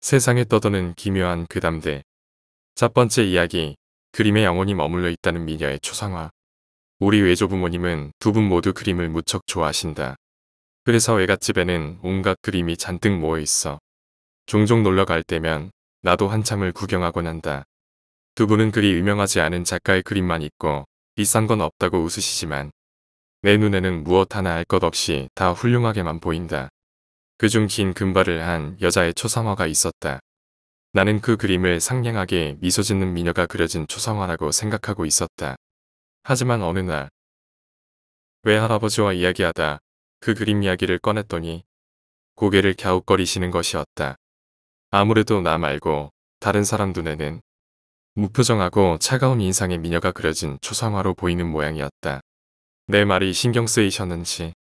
세상에 떠도는 기묘한 그담대첫 번째 이야기, 그림에 영혼이 머물러 있다는 미녀의 초상화. 우리 외조부모님은 두 분 모두 그림을 무척 좋아하신다. 그래서 외갓집에는 온갖 그림이 잔뜩 모여 있어. 종종 놀러 갈 때면 나도 한참을 구경하곤 한다. 두 분은 그리 유명하지 않은 작가의 그림만 있고 비싼 건 없다고 웃으시지만 내 눈에는 무엇 하나 알 것 없이 다 훌륭하게만 보인다. 그중 긴 금발을 한 여자의 초상화가 있었다. 나는 그 그림을 상냥하게 미소 짓는 미녀가 그려진 초상화라고 생각하고 있었다. 하지만 어느 날 외할아버지와 이야기하다 그 그림 이야기를 꺼냈더니 고개를 갸웃거리시는 것이었다. 아무래도 나 말고 다른 사람 눈에는 무표정하고 차가운 인상의 미녀가 그려진 초상화로 보이는 모양이었다. 내 말이 신경 쓰이셨는지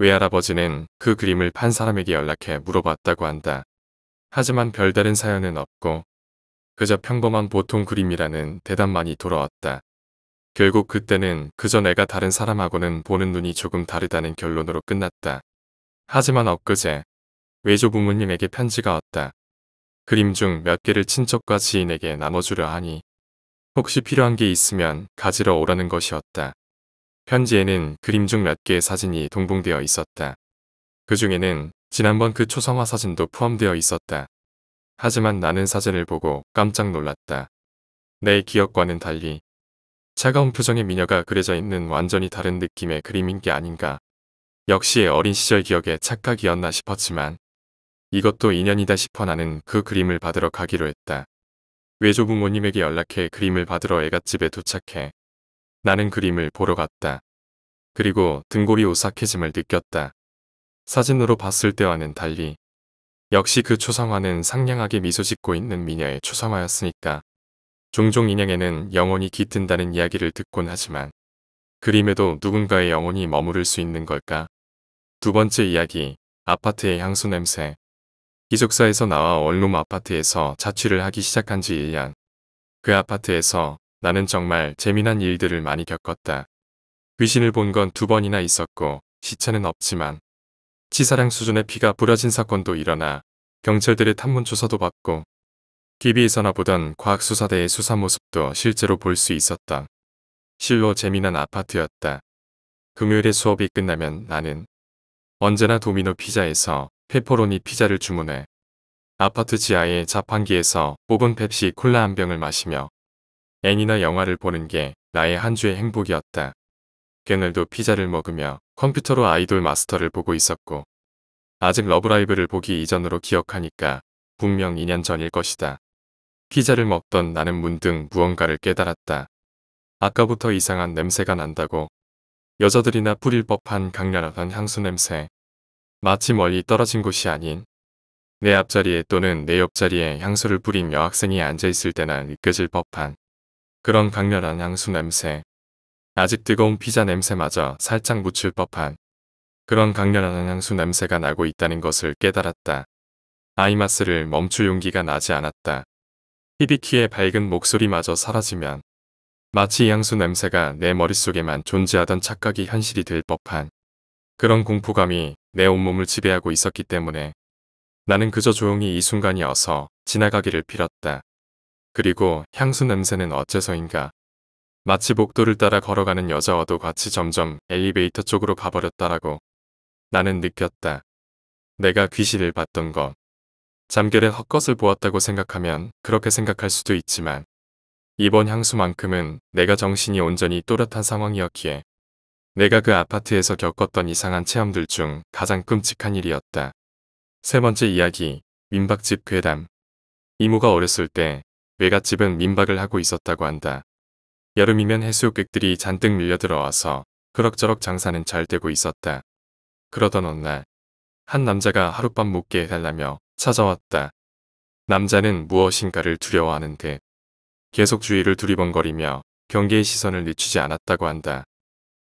외할아버지는 그 그림을 판 사람에게 연락해 물어봤다고 한다. 하지만 별다른 사연은 없고 그저 평범한 보통 그림이라는 대답만이 돌아왔다. 결국 그때는 그저 내가 다른 사람하고는 보는 눈이 조금 다르다는 결론으로 끝났다. 하지만 엊그제 외조부모님에게 편지가 왔다. 그림 중 몇 개를 친척과 지인에게 나눠주려 하니 혹시 필요한 게 있으면 가지러 오라는 것이었다. 편지에는 그림 중 몇 개의 사진이 동봉되어 있었다. 그 중에는 지난번 그 초상화 사진도 포함되어 있었다. 하지만 나는 사진을 보고 깜짝 놀랐다. 내 기억과는 달리 차가운 표정의 미녀가 그려져 있는 완전히 다른 느낌의 그림인 게 아닌가. 역시 어린 시절 기억의 착각이었나 싶었지만 이것도 인연이다 싶어 나는 그 그림을 받으러 가기로 했다. 외조부모님에게 연락해 그림을 받으러 애가집에 도착해 나는 그림을 보러 갔다. 그리고 등골이 오싹해짐을 느꼈다. 사진으로 봤을 때와는 달리 역시 그 초상화는 상냥하게 미소 짓고 있는 미녀의 초상화였으니까 종종 인형에는 영혼이 깃든다는 이야기를 듣곤 하지만 그림에도 누군가의 영혼이 머무를 수 있는 걸까? 두 번째 이야기, 아파트의 향수 냄새. 기숙사에서 나와 원룸 아파트에서 자취를 하기 시작한 지 1년. 그 아파트에서 나는 정말 재미난 일들을 많이 겪었다. 귀신을 본 건 두 번이나 있었고 시체는 없지만 치사량 수준의 피가 부러진 사건도 일어나 경찰들의 탐문 조사도 받고 TV에서나 보던 과학수사대의 수사 모습도 실제로 볼 수 있었다. 실로 재미난 아파트였다. 금요일에 수업이 끝나면 나는 언제나 도미노 피자에서 페퍼로니 피자를 주문해 아파트 지하의 자판기에서 뽑은 펩시 콜라 한 병을 마시며 애니나 영화를 보는 게 나의 한 주의 행복이었다. 그날도 피자를 먹으며 컴퓨터로 아이돌 마스터를 보고 있었고 아직 러브라이브를 보기 이전으로 기억하니까 분명 2년 전일 것이다. 피자를 먹던 나는 문득 무언가를 깨달았다. 아까부터 이상한 냄새가 난다고 여자들이나 뿌릴 법한 강렬한 향수 냄새. 마치 멀리 떨어진 곳이 아닌 내 앞자리에 또는 내 옆자리에 향수를 뿌린 여학생이 앉아있을 때나 느껴질 법한 그런 강렬한 향수 냄새. 아직 뜨거운 피자 냄새마저 살짝 묻힐 법한 그런 강렬한 향수 냄새가 나고 있다는 것을 깨달았다. 아이마스를 멈출 용기가 나지 않았다. 히비키의 밝은 목소리마저 사라지면 마치 이 향수 냄새가 내 머릿속에만 존재하던 착각이 현실이 될 법한 그런 공포감이 내 온몸을 지배하고 있었기 때문에 나는 그저 조용히 이 순간이 어서 지나가기를 빌었다. 그리고 향수 냄새는 어째서인가. 마치 복도를 따라 걸어가는 여자와도 같이 점점 엘리베이터 쪽으로 가버렸다라고. 나는 느꼈다. 내가 귀신을 봤던 거. 잠결에 헛것을 보았다고 생각하면 그렇게 생각할 수도 있지만 이번 향수만큼은 내가 정신이 온전히 또렷한 상황이었기에 내가 그 아파트에서 겪었던 이상한 체험들 중 가장 끔찍한 일이었다. 세 번째 이야기, 민박집 괴담. 이모가 어렸을 때 외갓집은 민박을 하고 있었다고 한다. 여름이면 해수욕객들이 잔뜩 밀려들어와서 그럭저럭 장사는 잘 되고 있었다. 그러던 어느 날, 한 남자가 하룻밤 묵게 해달라며 찾아왔다. 남자는 무엇인가를 두려워하는데 계속 주위를 두리번거리며 경계의 시선을 늦추지 않았다고 한다.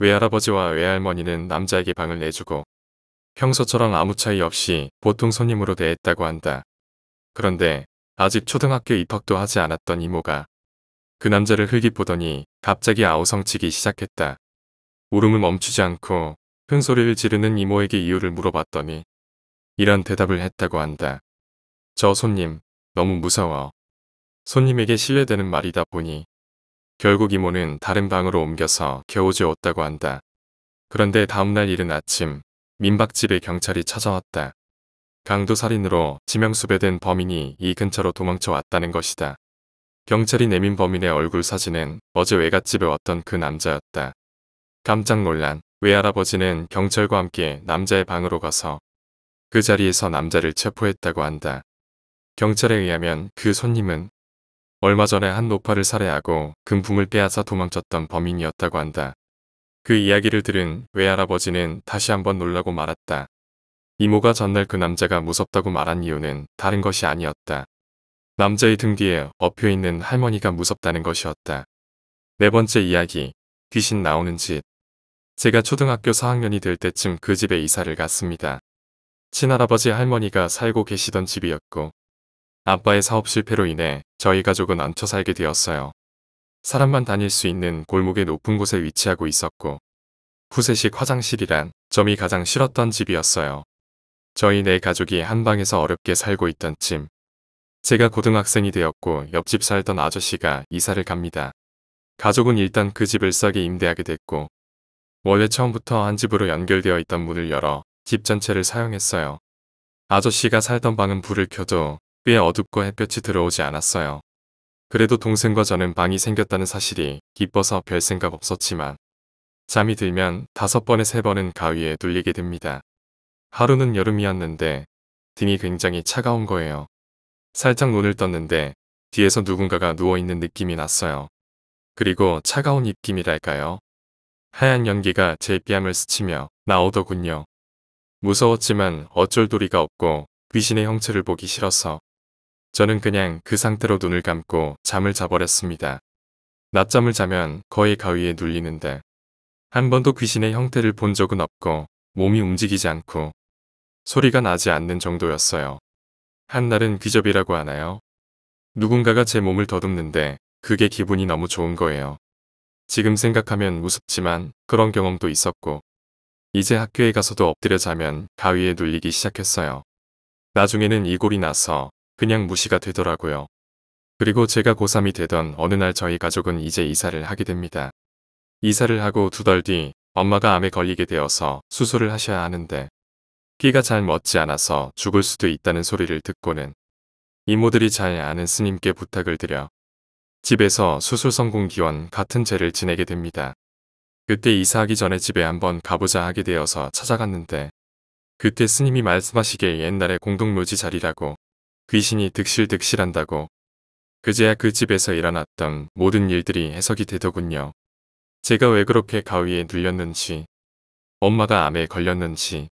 외할아버지와 외할머니는 남자에게 방을 내주고 평소처럼 아무 차이 없이 보통 손님으로 대했다고 한다. 그런데 아직 초등학교 입학도 하지 않았던 이모가 그 남자를 흘깃 보더니 갑자기 아우성치기 시작했다. 울음을 멈추지 않고 큰 소리를 지르는 이모에게 이유를 물어봤더니 이런 대답을 했다고 한다. 저 손님 너무 무서워. 손님에게 신뢰되는 말이다 보니 결국 이모는 다른 방으로 옮겨서 겨우 재웠다고 한다. 그런데 다음날 이른 아침 민박집에 경찰이 찾아왔다. 강도살인으로 지명수배된 범인이 이 근처로 도망쳐 왔다는 것이다. 경찰이 내민 범인의 얼굴 사진은 어제 외갓집에 왔던 그 남자였다. 깜짝 놀란 외할아버지는 경찰과 함께 남자의 방으로 가서 그 자리에서 남자를 체포했다고 한다. 경찰에 의하면 그 손님은 얼마 전에 한 노파를 살해하고 금품을 빼앗아 도망쳤던 범인이었다고 한다. 그 이야기를 들은 외할아버지는 다시 한번 놀라고 말았다. 이모가 전날 그 남자가 무섭다고 말한 이유는 다른 것이 아니었다. 남자의 등 뒤에 엎여 있는 할머니가 무섭다는 것이었다. 네 번째 이야기, 귀신 나오는 집. 제가 초등학교 4학년이 될 때쯤 그 집에 이사를 갔습니다. 친할아버지 할머니가 살고 계시던 집이었고 아빠의 사업 실패로 인해 저희 가족은 얹혀 살게 되었어요. 사람만 다닐 수 있는 골목의 높은 곳에 위치하고 있었고 후세식 화장실이란 점이 가장 싫었던 집이었어요. 저희 네 가족이 한 방에서 어렵게 살고 있던 쯤 제가 고등학생이 되었고 옆집 살던 아저씨가 이사를 갑니다. 가족은 일단 그 집을 싸게 임대하게 됐고 원래 처음부터 한 집으로 연결되어 있던 문을 열어 집 전체를 사용했어요. 아저씨가 살던 방은 불을 켜도 꽤 어둡고 햇볕이 들어오지 않았어요. 그래도 동생과 저는 방이 생겼다는 사실이 기뻐서 별 생각 없었지만 잠이 들면 다섯 번에 세 번은 가위에 눌리게 됩니다. 하루는 여름이었는데 등이 굉장히 차가운 거예요. 살짝 눈을 떴는데 뒤에서 누군가가 누워있는 느낌이 났어요. 그리고 차가운 입김이랄까요? 하얀 연기가 제 뺨을 스치며 나오더군요. 무서웠지만 어쩔 도리가 없고 귀신의 형체를 보기 싫어서 저는 그냥 그 상태로 눈을 감고 잠을 자버렸습니다. 낮잠을 자면 거의 가위에 눌리는데 한 번도 귀신의 형태를 본 적은 없고 몸이 움직이지 않고 소리가 나지 않는 정도였어요. 한날은 귀접이라고 하나요? 누군가가 제 몸을 더듬는데 그게 기분이 너무 좋은 거예요. 지금 생각하면 무섭지만 그런 경험도 있었고 이제 학교에 가서도 엎드려 자면 가위에 눌리기 시작했어요. 나중에는 이골이 나서 그냥 무시가 되더라고요. 그리고 제가 고3이 되던 어느 날 저희 가족은 이제 이사를 하게 됩니다. 이사를 하고 두 달 뒤 엄마가 암에 걸리게 되어서 수술을 하셔야 하는데 끼가 잘멎지 않아서 죽을 수도 있다는 소리를 듣고는 이모들이 잘 아는 스님께 부탁을 드려 집에서 수술 성공 기원 같은 죄를 지내게 됩니다. 그때 이사하기 전에 집에 한번 가보자 하게 되어서 찾아갔는데 그때 스님이 말씀하시길 옛날에 공동묘지 자리라고 귀신이 득실득실한다고 그제야 그 집에서 일어났던 모든 일들이 해석이 되더군요. 제가 왜 그렇게 가위에 눌렸는지 엄마가 암에 걸렸는지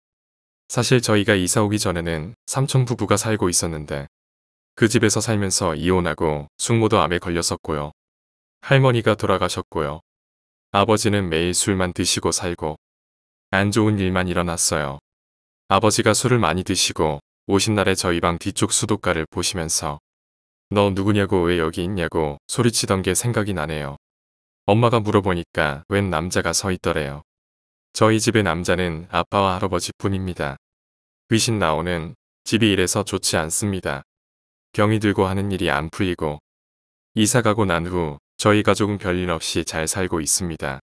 사실 저희가 이사 오기 전에는 삼촌 부부가 살고 있었는데 그 집에서 살면서 이혼하고 숙모도 암에 걸렸었고요. 할머니가 돌아가셨고요. 아버지는 매일 술만 드시고 살고 안 좋은 일만 일어났어요. 아버지가 술을 많이 드시고 오신 날에 저희 방 뒤쪽 수도가를 보시면서 너 누구냐고 왜 여기 있냐고 소리치던 게 생각이 나네요. 엄마가 물어보니까 웬 남자가 서 있더래요. 저희 집의 남자는 아빠와 할아버지 뿐입니다. 귀신 나오는 집이 이래서 좋지 않습니다. 병이 들고 하는 일이 안 풀리고 이사 가고 난 후 저희 가족은 별일 없이 잘 살고 있습니다.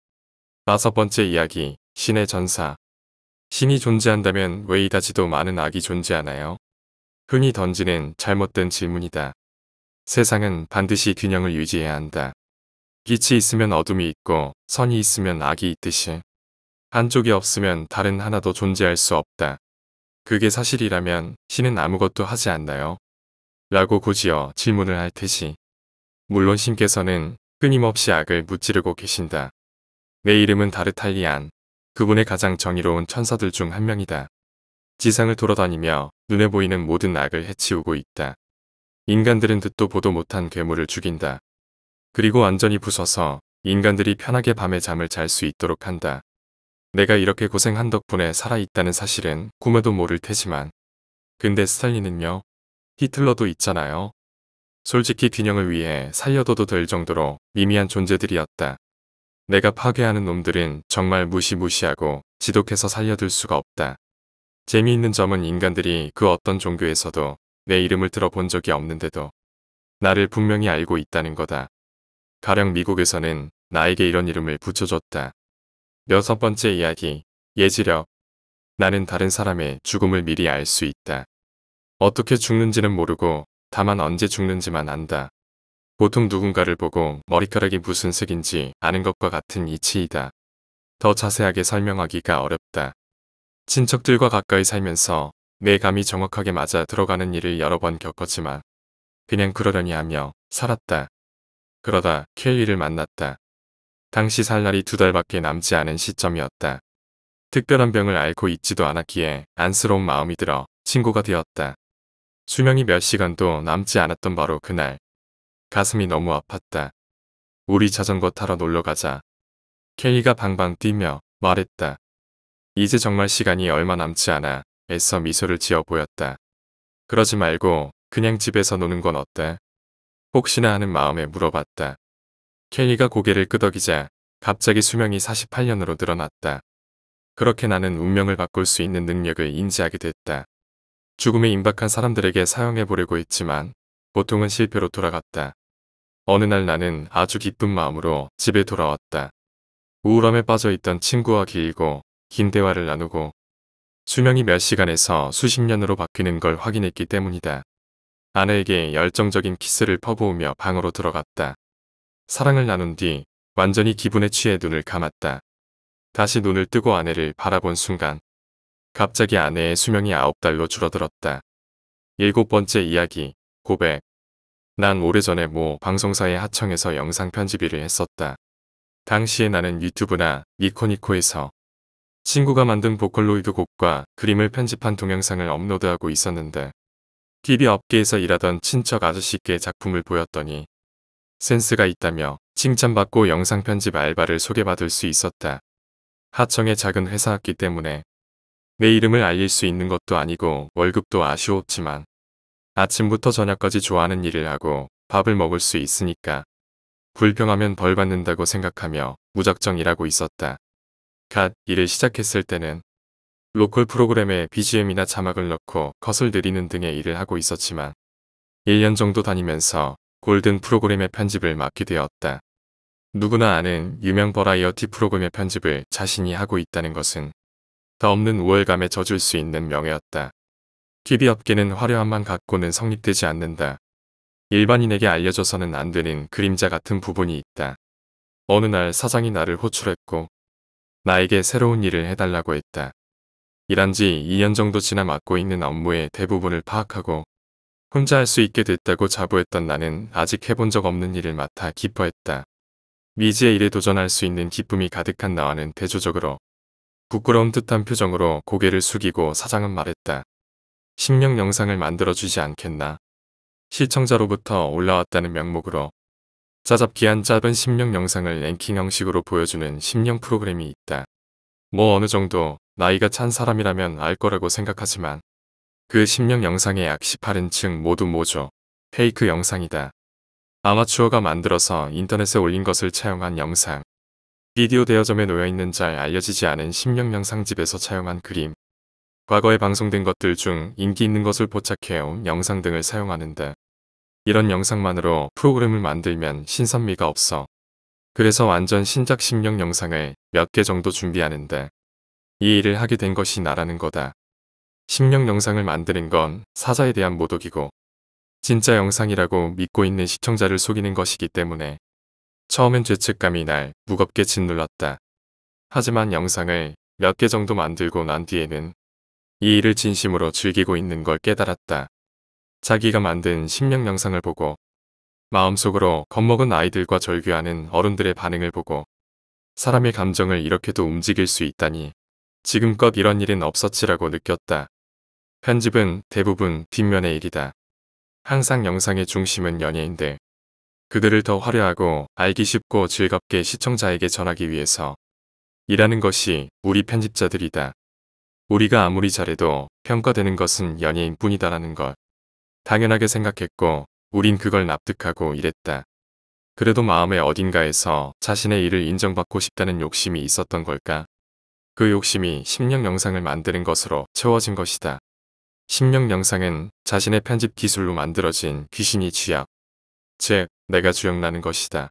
다섯 번째 이야기 신의 전사 신이 존재한다면 왜 이다지도 많은 악이 존재하나요? 흔히 던지는 잘못된 질문이다. 세상은 반드시 균형을 유지해야 한다. 빛이 있으면 어둠이 있고 선이 있으면 악이 있듯이 한쪽이 없으면 다른 하나도 존재할 수 없다. 그게 사실이라면 신은 아무것도 하지 않나요? 라고 굳이어 질문을 할 듯이. 물론 신께서는 끊임없이 악을 무찌르고 계신다. 내 이름은 다르탈리안. 그분의 가장 정의로운 천사들 중 한 명이다. 지상을 돌아다니며 눈에 보이는 모든 악을 해치우고 있다. 인간들은 듣도 보도 못한 괴물을 죽인다. 그리고 완전히 부숴서 인간들이 편하게 밤에 잠을 잘 수 있도록 한다. 내가 이렇게 고생한 덕분에 살아있다는 사실은 꿈에도 모를 테지만 근데 스탈린은요. 히틀러도 있잖아요. 솔직히 균형을 위해 살려둬도 될 정도로 미미한 존재들이었다. 내가 파괴하는 놈들은 정말 무시무시하고 지독해서 살려둘 수가 없다. 재미있는 점은 인간들이 그 어떤 종교에서도 내 이름을 들어본 적이 없는데도 나를 분명히 알고 있다는 거다. 가령 미국에서는 나에게 이런 이름을 붙여줬다. 여섯 번째 이야기, 예지력. 나는 다른 사람의 죽음을 미리 알 수 있다. 어떻게 죽는지는 모르고 다만 언제 죽는지만 안다. 보통 누군가를 보고 머리카락이 무슨 색인지 아는 것과 같은 이치이다. 더 자세하게 설명하기가 어렵다. 친척들과 가까이 살면서 내 감이 정확하게 맞아 들어가는 일을 여러 번 겪었지만 그냥 그러려니 하며 살았다. 그러다 케이를 만났다. 당시 살 날이 두 달밖에 남지 않은 시점이었다. 특별한 병을 앓고 있지도 않았기에 안쓰러운 마음이 들어 친구가 되었다. 수명이 몇 시간도 남지 않았던 바로 그날. 가슴이 너무 아팠다. 우리 자전거 타러 놀러가자. 케이가 방방 뛰며 말했다. 이제 정말 시간이 얼마 남지 않아 애써 미소를 지어 보였다. 그러지 말고 그냥 집에서 노는 건 어때? 혹시나 하는 마음에 물어봤다. 케이가 고개를 끄덕이자 갑자기 수명이 48년으로 늘어났다. 그렇게 나는 운명을 바꿀 수 있는 능력을 인지하게 됐다. 죽음에 임박한 사람들에게 사용해보려고 했지만 보통은 실패로 돌아갔다. 어느 날 나는 아주 기쁜 마음으로 집에 돌아왔다. 우울함에 빠져있던 친구와 길고 긴 대화를 나누고 수명이 몇 시간에서 수십 년으로 바뀌는 걸 확인했기 때문이다. 아내에게 열정적인 키스를 퍼부으며 방으로 들어갔다. 사랑을 나눈 뒤 완전히 기분에 취해 눈을 감았다. 다시 눈을 뜨고 아내를 바라본 순간 갑자기 아내의 수명이 아홉 달로 줄어들었다. 일곱 번째 이야기, 고백. 난 오래전에 모방송사의하청에서 영상 편집 일을 했었다. 당시에 나는 유튜브나 니코니코에서 친구가 만든 보컬로이드 곡과 그림을 편집한 동영상을 업로드하고 있었는데 TV 업계에서 일하던 친척 아저씨께 작품을 보였더니 센스가 있다며 칭찬받고 영상 편집 알바를 소개받을 수 있었다. 하청의 작은 회사였기 때문에 내 이름을 알릴 수 있는 것도 아니고 월급도 아쉬웠지만 아침부터 저녁까지 좋아하는 일을 하고 밥을 먹을 수 있으니까 불평하면 벌 받는다고 생각하며 무작정 일하고 있었다. 갓 일을 시작했을 때는 로컬 프로그램에 BGM이나 자막을 넣고 컷을 늘리는 등의 일을 하고 있었지만 1년 정도 다니면서 골든 프로그램의 편집을 맡게 되었다. 누구나 아는 유명 버라이어티 프로그램의 편집을 자신이 하고 있다는 것은 더 없는 우월감에 젖을 수 있는 명예였다. TV 업계는 화려함만 갖고는 성립되지 않는다. 일반인에게 알려져서는 안 되는 그림자 같은 부분이 있다. 어느 날 사장이 나를 호출했고 나에게 새로운 일을 해달라고 했다. 일한 지 2년 정도 지나 맡고 있는 업무의 대부분을 파악하고 혼자 할 수 있게 됐다고 자부했던 나는 아직 해본 적 없는 일을 맡아 기뻐했다. 미지의 일에 도전할 수 있는 기쁨이 가득한 나와는 대조적으로 부끄러운 듯한 표정으로 고개를 숙이고 사장은 말했다. 신명 영상을 만들어주지 않겠나. 시청자로부터 올라왔다는 명목으로 짜잡기한 짧은 심명 영상을 랭킹 형식으로 보여주는 심명 프로그램이 있다. 뭐 어느 정도 나이가 찬 사람이라면 알 거라고 생각하지만 그 심령 영상의 약1 8인층 모두 모조, 페이크 영상이다. 아마추어가 만들어서 인터넷에 올린 것을 차용한 영상. 비디오 대여점에 놓여있는 잘 알려지지 않은 심령 영상집에서 차용한 그림. 과거에 방송된 것들 중 인기 있는 것을 포착해온 영상 등을 사용하는데 이런 영상만으로 프로그램을 만들면 신선미가 없어. 그래서 완전 신작 심령 영상을 몇 개 정도 준비하는데 이 일을 하게 된 것이 나라는 거다. 심령 영상을 만드는 건 사자에 대한 모독이고 진짜 영상이라고 믿고 있는 시청자를 속이는 것이기 때문에 처음엔 죄책감이 날 무겁게 짓눌렀다. 하지만 영상을 몇 개 정도 만들고 난 뒤에는 이 일을 진심으로 즐기고 있는 걸 깨달았다. 자기가 만든 심령 영상을 보고 마음속으로 겁먹은 아이들과 절규하는 어른들의 반응을 보고 사람의 감정을 이렇게도 움직일 수 있다니 지금껏 이런 일은 없었지라고 느꼈다. 편집은 대부분 뒷면의 일이다. 항상 영상의 중심은 연예인들. 그들을 더 화려하고 알기 쉽고 즐겁게 시청자에게 전하기 위해서 일하는 것이 우리 편집자들이다. 우리가 아무리 잘해도 평가되는 것은 연예인뿐이다라는 것. 당연하게 생각했고 우린 그걸 납득하고 일했다. 그래도 마음의 어딘가에서 자신의 일을 인정받고 싶다는 욕심이 있었던 걸까? 그 욕심이 10년 영상을 만드는 것으로 채워진 것이다. 신명 영상은 자신의 편집 기술로 만들어진 귀신이 취약, 즉 내가 주역나는 것이다.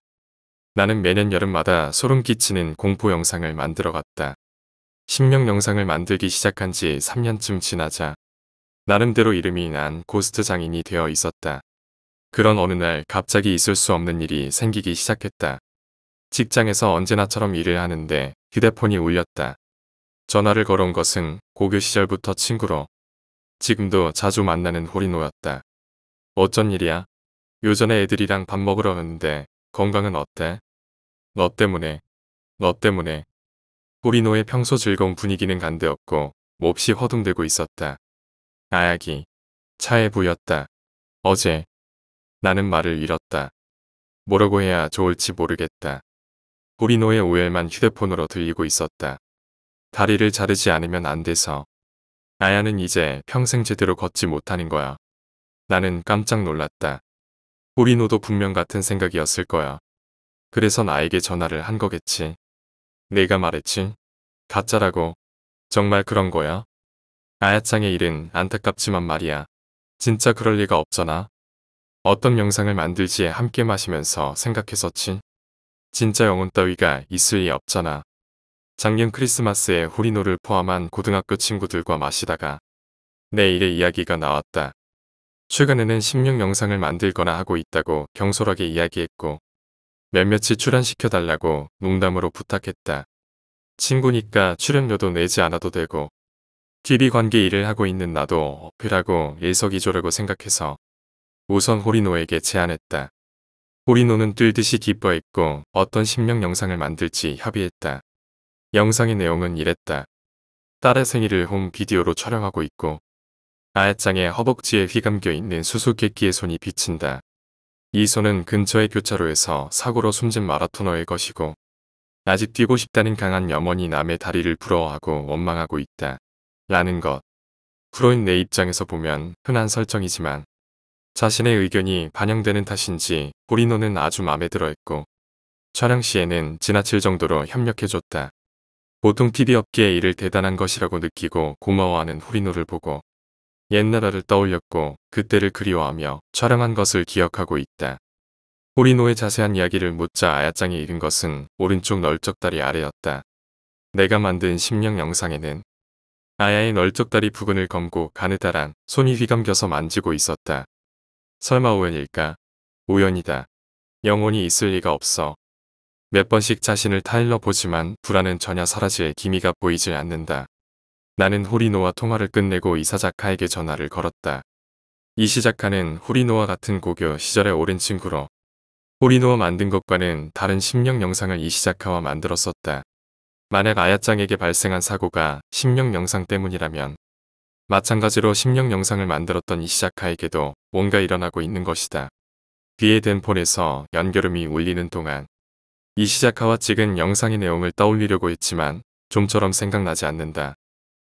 나는 매년 여름마다 소름 끼치는 공포 영상을 만들어갔다. 신명 영상을 만들기 시작한 지 3년쯤 지나자 나름대로 이름이 난 고스트 장인이 되어 있었다. 그런 어느 날 갑자기 있을 수 없는 일이 생기기 시작했다. 직장에서 언제나처럼 일을 하는데 휴대폰이 울렸다. 전화를 걸어온 것은 고교 시절부터 친구로 지금도 자주 만나는 호리노였다. 어쩐 일이야? 요전에 애들이랑 밥 먹으러 왔는데 건강은 어때? 너 때문에, 너 때문에. 호리노의 평소 즐거운 분위기는 간대없고 몹시 허둥대고 있었다. 아야기, 차에 부였다. 어제, 나는 말을 잃었다. 뭐라고 해야 좋을지 모르겠다. 호리노의 오열만 휴대폰으로 들리고 있었다. 다리를 자르지 않으면 안 돼서 아야는 이제 평생 제대로 걷지 못하는 거야. 나는 깜짝 놀랐다. 호리노도 분명 같은 생각이었을 거야. 그래서 나에게 전화를 한 거겠지. 내가 말했지. 가짜라고. 정말 그런 거야? 아야짱의 일은 안타깝지만 말이야. 진짜 그럴 리가 없잖아. 어떤 영상을 만들지에 함께 마시면서 생각했었지. 진짜 영혼 따위가 있을 리 없잖아. 작년 크리스마스에 호리노를 포함한 고등학교 친구들과 마시다가 내일의 이야기가 나왔다. 최근에는 16 영상을 만들거나 하고 있다고 경솔하게 이야기했고 몇몇이 출연시켜달라고 농담으로 부탁했다. 친구니까 출연료도 내지 않아도 되고 TV 관계 일을 하고 있는 나도 어필하고 일석이조라고 생각해서 우선 호리노에게 제안했다. 호리노는 뜰듯이 기뻐했고 어떤 신명 영상을 만들지 협의했다. 영상의 내용은 이랬다. 딸의 생일을 홈 비디오로 촬영하고 있고 아랫장의 허벅지에 휘감겨 있는 수수께끼의 손이 비친다. 이 손은 근처의 교차로에서 사고로 숨진 마라토너의 것이고 아직 뛰고 싶다는 강한 염원이 남의 다리를 부러워하고 원망하고 있다. 라는 것. 프로인 내 입장에서 보면 흔한 설정이지만 자신의 의견이 반영되는 탓인지 보리노는 아주 마음에 들어했고 촬영 시에는 지나칠 정도로 협력해줬다. 보통 TV 업계의 일을 대단한 것이라고 느끼고 고마워하는 호리노를 보고 옛나라를 떠올렸고 그때를 그리워하며 촬영한 것을 기억하고 있다. 호리노의 자세한 이야기를 묻자 아야짱이 잃은 것은 오른쪽 넓적다리 아래였다. 내가 만든 심령 영상에는 아야의 넓적다리 부근을 검고 가느다란 손이 휘감겨서 만지고 있었다. 설마 우연일까? 우연이다. 영혼이 있을 리가 없어. 몇 번씩 자신을 타일러 보지만 불안은 전혀 사라질 기미가 보이지 않는다. 나는 호리노와 통화를 끝내고 이사자카에게 전화를 걸었다. 이시작하는 호리노와 같은 고교 시절의 오랜 친구로 호리노와 만든 것과는 다른 심령 영상을 이시작하와 만들었었다. 만약 아야짱에게 발생한 사고가 심령 영상 때문이라면 마찬가지로 심령 영상을 만들었던 이시작하에게도 뭔가 일어나고 있는 것이다. 뒤에 덴폰에서 연결음이 울리는 동안 이시작하와 찍은 영상의 내용을 떠올리려고 했지만 좀처럼 생각나지 않는다.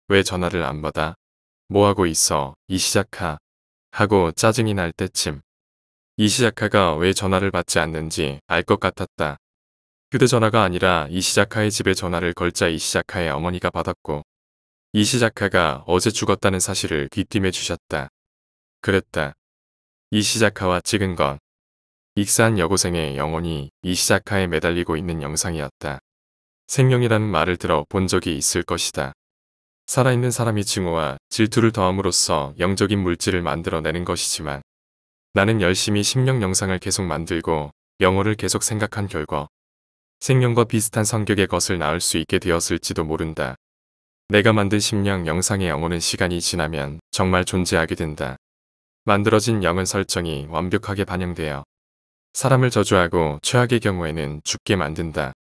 왜 전화를 안 받아? 뭐하고 있어? 이시작하 하고 짜증이 날 때쯤. 이시작하가왜 전화를 받지 않는지 알 것 같았다. 휴대전화가 아니라 이시작하의 집에 전화를 걸자 이시작하의 어머니가 받았고 이시작하가 어제 죽었다는 사실을 귀띔해 주셨다. 그랬다. 이시작하와 찍은 건 익사한 여고생의 영혼이 이시작하에 매달리고 있는 영상이었다. 생명이라는 말을 들어 본 적이 있을 것이다. 살아있는 사람이 증오와 질투를 더함으로써 영적인 물질을 만들어내는 것이지만 나는 열심히 심령 영상을 계속 만들고 영어를 계속 생각한 결과 생명과 비슷한 성격의 것을 낳을 수 있게 되었을지도 모른다. 내가 만든 심령 영상의 영어는 시간이 지나면 정말 존재하게 된다. 만들어진 영은 설정이 완벽하게 반영되어 사람을 저주하고 최악의 경우에는 죽게 만든다.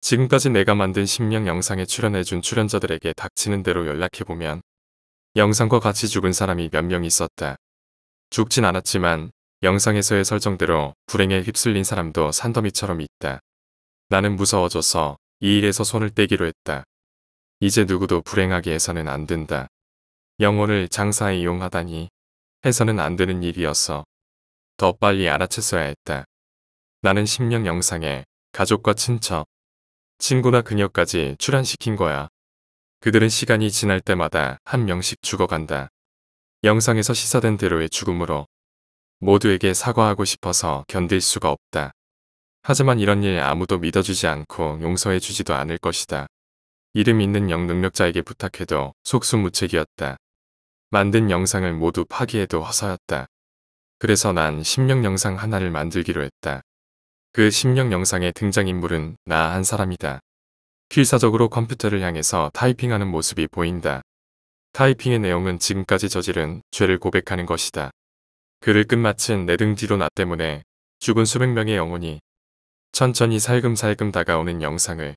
지금까지 내가 만든 10명 영상에 출연해준 출연자들에게 닥치는 대로 연락해보면 영상과 같이 죽은 사람이 몇 명 있었다. 죽진 않았지만 영상에서의 설정대로 불행에 휩쓸린 사람도 산더미처럼 있다. 나는 무서워져서 이 일에서 손을 떼기로 했다. 이제 누구도 불행하게 해서는 안 된다. 영혼을 장사에 이용하다니 해서는 안 되는 일이었어 더 빨리 알아챘어야 했다. 나는 심0 영상에 가족과 친척, 친구나 그녀까지 출연시킨 거야. 그들은 시간이 지날 때마다 한 명씩 죽어간다. 영상에서 시사된 대로의 죽음으로 모두에게 사과하고 싶어서 견딜 수가 없다. 하지만 이런 일 아무도 믿어주지 않고 용서해주지도 않을 것이다. 이름 있는 영 능력자에게 부탁해도 속수무책이었다. 만든 영상을 모두 파기해도 허사였다. 그래서 난 심령 영상 하나를 만들기로 했다. 그 심령 영상의 등장인물은 나 한 사람이다. 필사적으로 컴퓨터를 향해서 타이핑하는 모습이 보인다. 타이핑의 내용은 지금까지 저지른 죄를 고백하는 것이다. 그를 끝마친 내 등 뒤로 나 때문에 죽은 수백 명의 영혼이 천천히 살금살금 다가오는 영상을